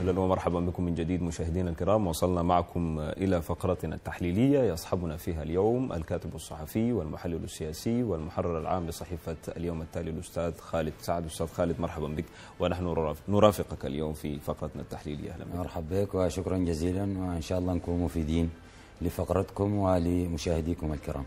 اهلا ومرحبا بكم من جديد مشاهدينا الكرام وصلنا معكم الى فقرتنا التحليليه يصحبنا فيها اليوم الكاتب الصحفي والمحلل السياسي والمحرر العام لصحيفه اليوم التالي الاستاذ خالد سعد استاذ خالد مرحبا بك ونحن نرافقك اليوم في فقرتنا التحليليه اهلا بك مرحبا بك وشكرا جزيلا وان شاء الله نكون مفيدين لفقرتكم ولمشاهديكم الكرام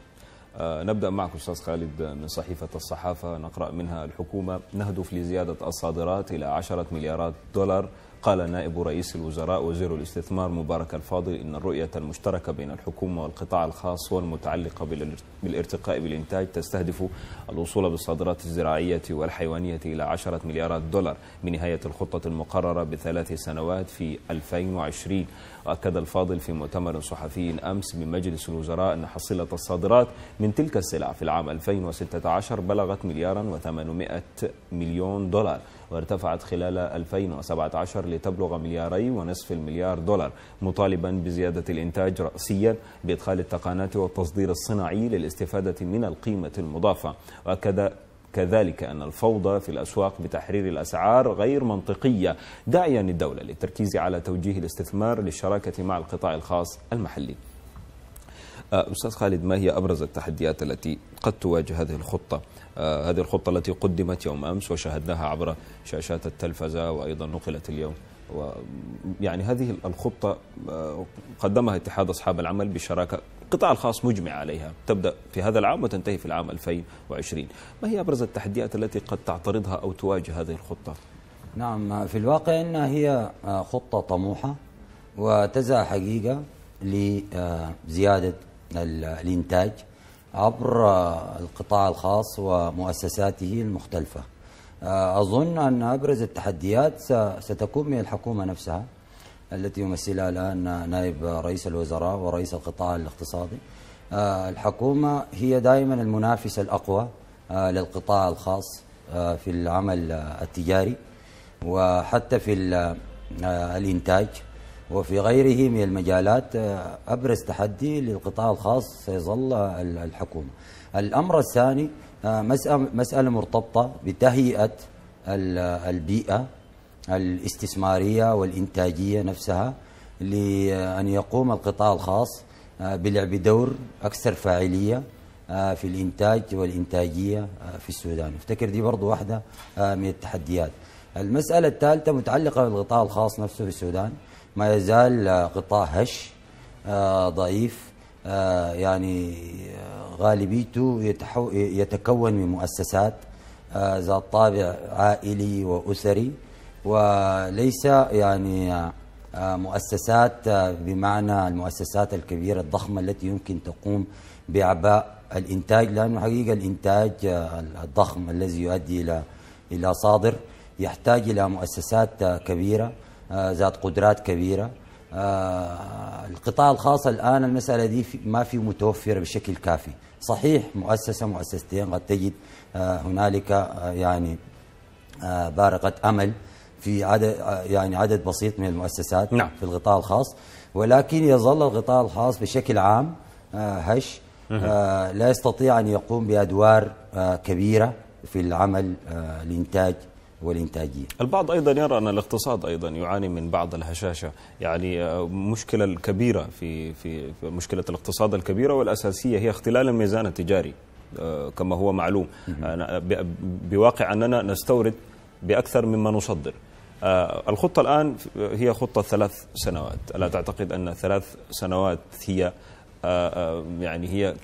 آه، نبدأ معك أستاذ خالد من صحيفة الصحافة نقرأ منها الحكومة نهدف لزيادة الصادرات إلى 10 مليارات دولار قال نائب رئيس الوزراء وزير الاستثمار مبارك الفاضل إن الرؤية المشتركة بين الحكومة والقطاع الخاص والمتعلقة بالارتقاء بالإنتاج تستهدف الوصول بالصادرات الزراعية والحيوانية إلى 10 مليارات دولار بنهاية الخطة المقررة بثلاث سنوات في 2020 وأكد الفاضل في مؤتمر صحفي أمس من مجلس الوزراء أن حصيلة الصادرات من تلك السلع في العام 2016 بلغت مليارا و800 مليون دولار وارتفعت خلال 2017 لتبلغ ملياري ونصف المليار دولار مطالبا بزيادة الإنتاج رأسيا بإدخال التقانات والتصدير الصناعي للاستفادة من القيمة المضافة وأكد كذلك أن الفوضى في الأسواق بتحرير الأسعار غير منطقية داعيا الدولة للتركيز على توجيه الاستثمار للشراكة مع القطاع الخاص المحلي آه، أستاذ خالد ما هي أبرز التحديات التي قد تواجه هذه الخطة آه، هذه الخطة التي قدمت يوم أمس وشاهدناها عبر شاشات التلفزة وأيضا نقلت اليوم و يعني هذه الخطة آه، قدمها اتحاد أصحاب العمل بشراكة القطاع الخاص مجمع عليها تبدأ في هذا العام وتنتهي في العام 2020 ما هي أبرز التحديات التي قد تعترضها أو تواجه هذه الخطة؟ نعم في الواقع أنها هي خطة طموحة وتزا حقيقة لزيادة الإنتاج عبر القطاع الخاص ومؤسساته المختلفة آه، أظن أن أبرز التحديات ستكون من الحكومة نفسها التي يمثلها الآن نائب رئيس الوزراء ورئيس القطاع الاقتصادي آه، الحكومة هي دائما المنافسة الأقوى آه، للقطاع الخاص في العمل التجاري وحتى في الإنتاج وفي غيره من المجالات آه، أبرز تحدي للقطاع الخاص سيظل الحكومة الأمر الثاني آه، مسألة مرتبطة بتهيئة البيئة الاستثمارية والإنتاجية نفسها لأن يقوم القطاع الخاص آه، بلعب دور أكثر فاعلية في الإنتاج والإنتاجية في السودان افتكر دي برضو واحدة من التحديات المسألة الثالثة متعلقة بالقطاع الخاص نفسه في السودان ما يزال قطاع آه، هش آه، ضعيف آه، يعني غالبيته يتكون من مؤسسات ذات طابع عائلي وأسري وليس يعني مؤسسات بمعنى المؤسسات الكبيرة الضخمة التي يمكن تقوم بإعباء الإنتاج لأنه حقيقة الإنتاج الضخم الذي يؤدي إلى إلى صادر يحتاج إلى مؤسسات كبيرة آه، ذات قدرات كبيرة آه، القطاع الخاص الآن المسألة دي ما في متوفرة بشكل كافي صحيح مؤسسة مؤسستين قد تجد آه، هنالك يعني بارقة أمل في عدد يعني عدد بسيط من المؤسسات نعم. في القطاع الخاص ولكن يظل القطاع الخاص بشكل عام هش لا يستطيع أن يقوم بأدوار كبيرة في العمل الإنتاج والإنتاجية البعض أيضا يرى أن الاقتصاد أيضا يعاني من بعض الهشاشة يعني آه، مشكلة الكبيرة في, في مشكلة الاقتصاد الكبيرة والأساسية هي اختلال الميزان التجاري آه، كما هو معلوم بواقع أننا نستورد بأكثر مما نصدر آه، الخطة الآن هي خطة ثلاث سنوات ألا تعتقد أن ثلاث سنوات هي يعني هي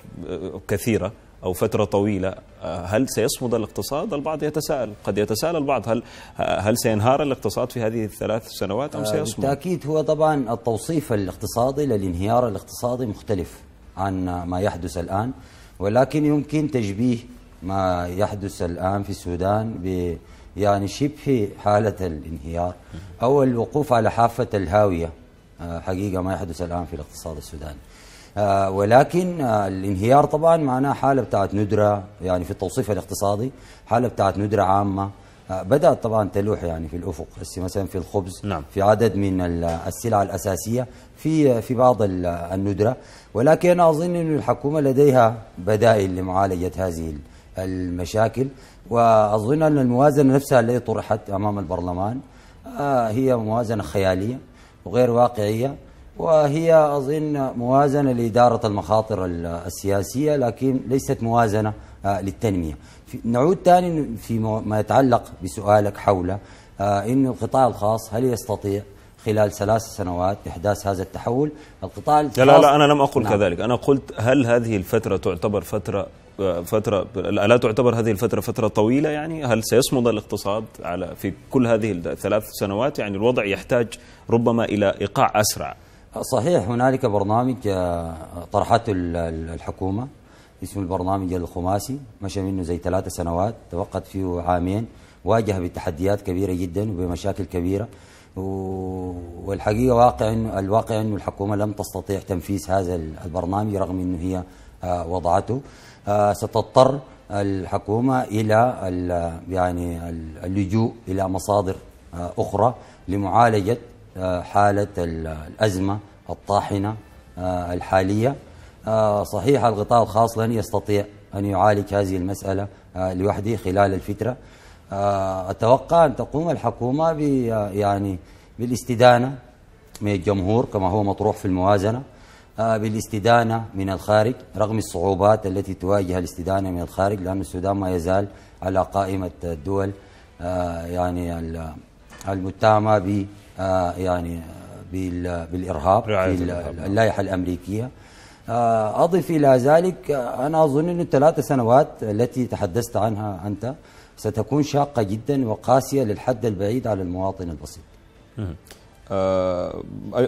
كثيرة أو فترة طويلة آه، هل سيصمد الاقتصاد؟ البعض يتساءل قد يتساءل البعض هل هل سينهار الاقتصاد في هذه الثلاث سنوات أم آه، سيصمد؟ بالتأكيد هو طبعا التوصيف الاقتصادي للانهيار الاقتصادي مختلف عن ما يحدث الآن ولكن يمكن تشبيه ما يحدث الآن في السودان ب يعني شبه حالة الانهيار أو الوقوف على حافة الهاوية آه، حقيقة ما يحدث الآن في الاقتصاد السوداني آه، ولكن آه، الانهيار طبعا معناه حالة بتاعت ندرة يعني في التوصيف الاقتصادي حالة بتاعت ندرة عامة آه، بدأت طبعا تلوح يعني في الأفق مثلا في الخبز نعم. في عدد من السلع الأساسية في في بعض الندرة ولكن أنا أظن أن الحكومة لديها بدائل لمعالجة هذه المشاكل وأظن أن الموازنة نفسها التي طرحت أمام البرلمان هي موازنة خيالية وغير واقعية وهي أظن موازنة لإدارة المخاطر السياسية لكن ليست موازنة آه، للتنمية نعود ثاني في ما يتعلق بسؤالك حول آه، أن القطاع الخاص هل يستطيع خلال ثلاث سنوات إحداث هذا التحول القطاع الخاص لا لا, أنا لم أقل نعم. كذلك أنا قلت هل هذه الفترة تعتبر فترة آه، فترة لا تعتبر هذه الفترة فترة طويلة يعني هل سيصمد الاقتصاد على في كل هذه الثلاث سنوات يعني الوضع يحتاج ربما إلى إيقاع أسرع صحيح هنالك برنامج آه، طرحته الحكومة اسمه البرنامج الخماسي مشى منه زي ثلاثة سنوات توقت فيه عامين واجه بتحديات كبيرة جدا وبمشاكل كبيرة والحقيقة واقع إنه الواقع أنه الحكومة لم تستطيع تنفيذ هذا البرنامج رغم أنه هي آه، وضعته آه، ستضطر الحكومة إلى يعني اللجوء إلى مصادر أخرى لمعالجة حالة الأزمة الطاحنة آه، الحالية آه، صحيح القطاع الخاص لن يستطيع أن يعالج هذه المسألة آه، لوحده خلال الفترة أتوقع أن تقوم الحكومة يعني بالاستدانة من الجمهور كما هو مطروح في الموازنة بالاستدانة من الخارج رغم الصعوبات التي تواجه الاستدانة من الخارج لأن السودان ما يزال على قائمة الدول يعني المتهمة آه، يعني بالإرهاب في نعم. اللائحة الأمريكية آه، أضف إلى ذلك آه، أنا أظن أن الثلاث سنوات التي تحدثت عنها أنت ستكون شاقة جدا وقاسية للحد البعيد على المواطن البسيط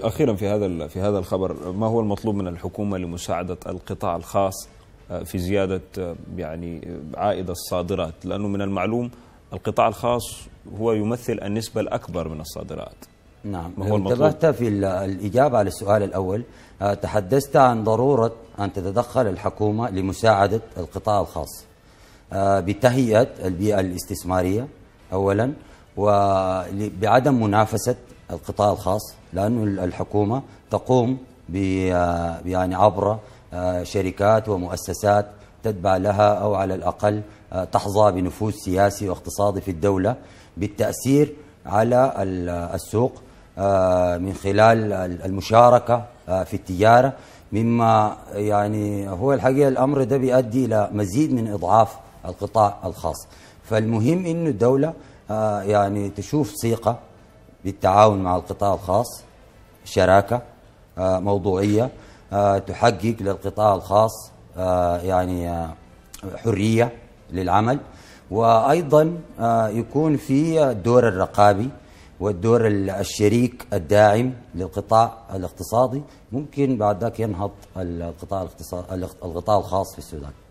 أخيرا في هذا في هذا الخبر ما هو المطلوب من الحكومة لمساعدة القطاع الخاص في زيادة يعني عائد الصادرات لأنه من المعلوم القطاع الخاص هو يمثل النسبة الأكبر من الصادرات نعم هو انتبهت في الإجابة على السؤال الأول آه، تحدثت عن ضرورة أن تتدخل الحكومة لمساعدة القطاع الخاص آه، بتهيئة البيئة الاستثمارية أولا وبعدم منافسة القطاع الخاص لأن الحكومة تقوم آه، يعني عبر شركات ومؤسسات تتبع لها أو على الأقل تحظى بنفوذ سياسي واقتصادي في الدولة بالتأثير على السوق آه، من خلال المشاركة آه، في التجارة مما يعني هو الحقيقة الأمر ده بيؤدي إلى مزيد من إضعاف القطاع الخاص فالمهم أن الدولة آه، يعني تشوف ثقة بالتعاون مع القطاع الخاص شراكة موضوعية تحقق للقطاع الخاص يعني حرية للعمل وأيضا يكون في دور الرقابي والدور الشريك الداعم للقطاع الاقتصادي ممكن بعد ذاك ينهض القطاع الغطاء الخاص في السودان